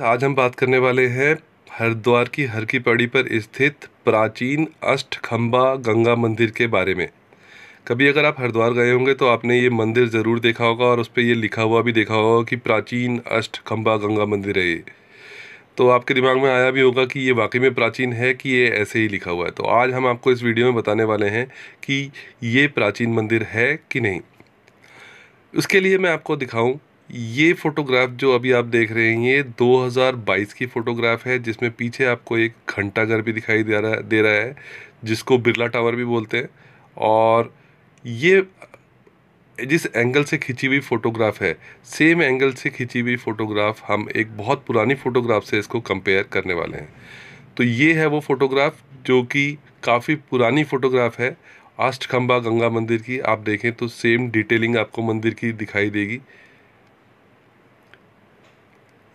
तो आज हम बात करने वाले हैं हरिद्वार की हर की पड़ी पर स्थित प्राचीन अष्टखंबा गंगा मंदिर के बारे में कभी अगर आप हरिद्वार गए होंगे तो आपने ये मंदिर ज़रूर देखा होगा और उस पर यह लिखा हुआ भी देखा होगा कि प्राचीन अष्टखंबा गंगा मंदिर है ये तो आपके दिमाग में आया भी होगा कि ये वाकई में प्राचीन है कि ये ऐसे ही लिखा हुआ है तो आज हम आपको इस वीडियो में बताने वाले हैं कि ये प्राचीन मंदिर है कि नहीं उसके लिए मैं आपको दिखाऊं ये फ़ोटोग्राफ जो अभी आप देख रहे हैं ये 2022 की फ़ोटोग्राफ है जिसमें पीछे आपको एक घंटा घर भी दिखाई दे रहा दे रहा है जिसको बिरला टावर भी बोलते हैं और ये जिस एंगल से खींची हुई फ़ोटोग्राफ है सेम एंगल से खींची हुई फ़ोटोग्राफ हम एक बहुत पुरानी फ़ोटोग्राफ से इसको कंपेयर करने वाले हैं तो ये है वो फ़ोटोग्राफ जो कि काफ़ी पुरानी फ़ोटोग्राफ है अष्टखंबा गंगा मंदिर की आप देखें तो सेम डिटेलिंग आपको मंदिर की दिखाई देगी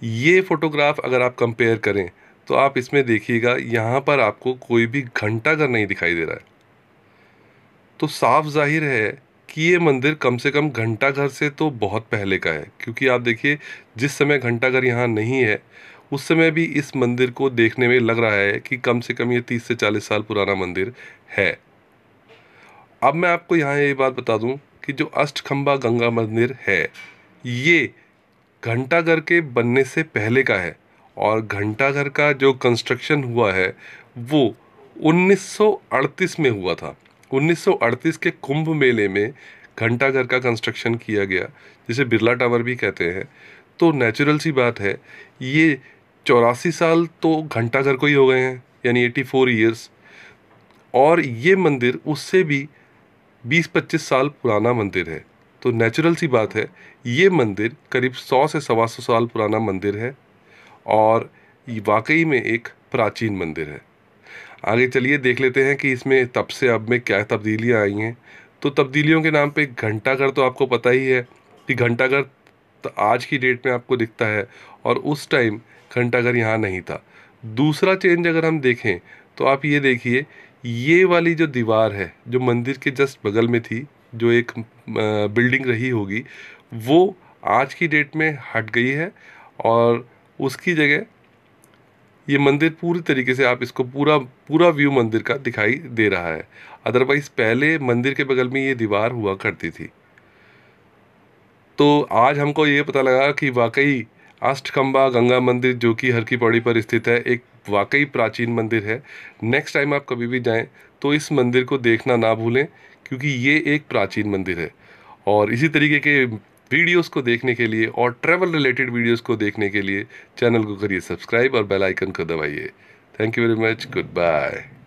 ये फ़ोटोग्राफ अगर आप कंपेयर करें तो आप इसमें देखिएगा यहाँ पर आपको कोई भी घंटा घर नहीं दिखाई दे रहा है तो साफ जाहिर है कि ये मंदिर कम से कम घंटा घर से तो बहुत पहले का है क्योंकि आप देखिए जिस समय घंटा घर यहाँ नहीं है उस समय भी इस मंदिर को देखने में लग रहा है कि कम से कम ये तीस से चालीस साल पुराना मंदिर है अब मैं आपको यहाँ ये बात बता दूँ कि जो अष्टखम्बा गंगा मंदिर है ये घंटाघर के बनने से पहले का है और घंटाघर का जो कंस्ट्रक्शन हुआ है वो 1938 में हुआ था 1938 के कुंभ मेले में घंटाघर का कंस्ट्रक्शन किया गया जिसे बिरला टावर भी कहते हैं तो नेचुरल सी बात है ये चौरासी साल तो घंटाघर को ही हो गए हैं यानी एटी फोर ईयर्स और ये मंदिर उससे भी 20-25 साल पुराना मंदिर है तो नेचुरल सी बात है ये मंदिर करीब सौ से सवा सौ साल पुराना मंदिर है और वाकई में एक प्राचीन मंदिर है आगे चलिए देख लेते हैं कि इसमें तब से अब में क्या तब्दीलियाँ आई हैं तो तब्दीलियों के नाम पे घंटाघर तो आपको पता ही है कि घंटाघर आज की डेट में आपको दिखता है और उस टाइम घंटाघर यहाँ नहीं था दूसरा चेंज अगर हम देखें तो आप ये देखिए ये वाली जो दीवार है जो मंदिर के जस्ट बगल में थी जो एक बिल्डिंग रही होगी वो आज की डेट में हट गई है और उसकी जगह ये मंदिर पूरी तरीके से आप इसको पूरा पूरा व्यू मंदिर का दिखाई दे रहा है अदरवाइज़ पहले मंदिर के बगल में ये दीवार हुआ करती थी तो आज हमको ये पता लगा कि वाकई अष्टखम्बा गंगा मंदिर जो कि हर की पौड़ी पर स्थित है एक वाकई प्राचीन मंदिर है नेक्स्ट टाइम आप कभी भी जाएं तो इस मंदिर को देखना ना भूलें क्योंकि ये एक प्राचीन मंदिर है और इसी तरीके के वीडियोस को देखने के लिए और ट्रैवल रिलेटेड वीडियोस को देखने के लिए चैनल को करिए सब्सक्राइब और बेल आइकन को दबाइए thank you very much good bye